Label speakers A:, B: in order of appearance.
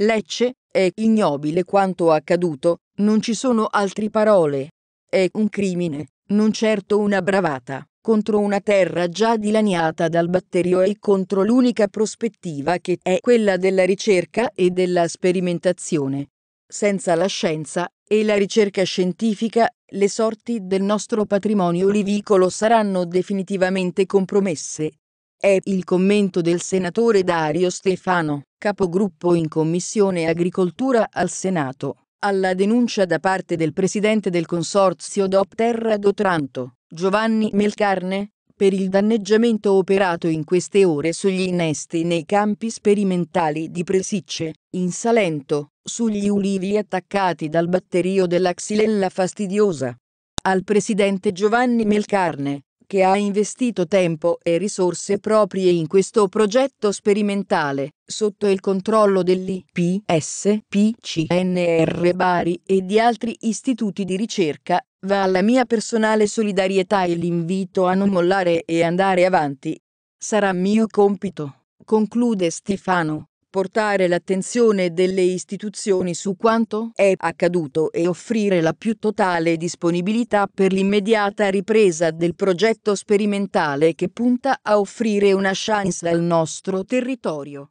A: Lecce è ignobile quanto accaduto, non ci sono altre parole. È un crimine, non certo una bravata, contro una terra già dilaniata dal batterio e contro l'unica prospettiva che è quella della ricerca e della sperimentazione. Senza la scienza e la ricerca scientifica, le sorti del nostro patrimonio olivicolo saranno definitivamente compromesse. È il commento del senatore Dario Stefano, capogruppo in Commissione Agricoltura al Senato, alla denuncia da parte del presidente del consorzio Dopterra Dotranto, Giovanni Melcarne, per il danneggiamento operato in queste ore sugli innesti nei campi sperimentali di Presicce, in Salento, sugli ulivi attaccati dal batterio della xylella fastidiosa. Al presidente Giovanni Melcarne, che ha investito tempo e risorse proprie in questo progetto sperimentale, sotto il controllo dell'IPSPCNR Bari e di altri istituti di ricerca, va alla mia personale solidarietà e l'invito a non mollare e andare avanti. Sarà mio compito, conclude Stefano portare l'attenzione delle istituzioni su quanto è accaduto e offrire la più totale disponibilità per l'immediata ripresa del progetto sperimentale che punta a offrire una chance al nostro territorio.